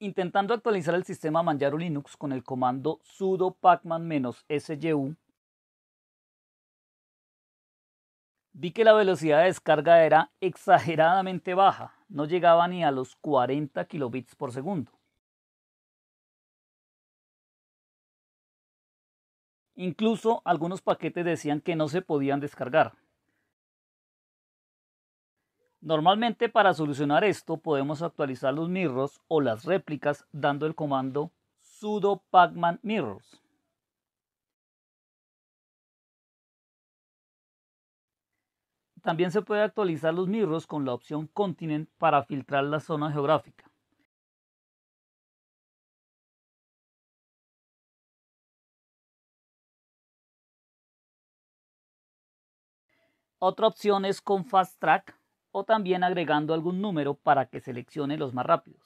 Intentando actualizar el sistema Manjaro Linux con el comando sudo pacman-syu, vi que la velocidad de descarga era exageradamente baja, no llegaba ni a los 40 kilobits por segundo. Incluso algunos paquetes decían que no se podían descargar, Normalmente para solucionar esto podemos actualizar los mirrors o las réplicas dando el comando sudo pacman mirrors. También se puede actualizar los mirrors con la opción continent para filtrar la zona geográfica. Otra opción es con Fast Track, o también agregando algún número para que seleccione los más rápidos.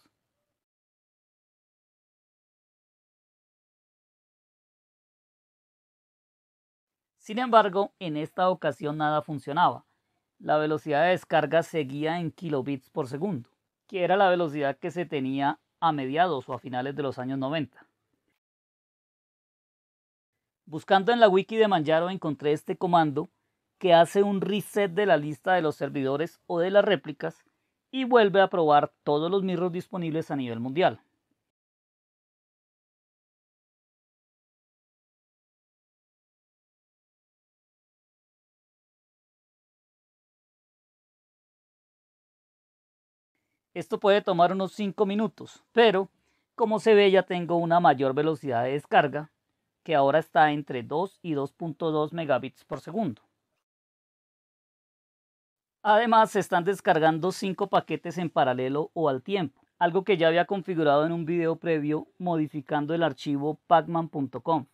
Sin embargo, en esta ocasión nada funcionaba. La velocidad de descarga seguía en kilobits por segundo, que era la velocidad que se tenía a mediados o a finales de los años 90. Buscando en la wiki de Manjaro encontré este comando que hace un reset de la lista de los servidores o de las réplicas y vuelve a probar todos los mirros disponibles a nivel mundial. Esto puede tomar unos 5 minutos, pero como se ve ya tengo una mayor velocidad de descarga que ahora está entre 2 y 2.2 megabits por segundo. Además, se están descargando cinco paquetes en paralelo o al tiempo, algo que ya había configurado en un video previo modificando el archivo pacman.com.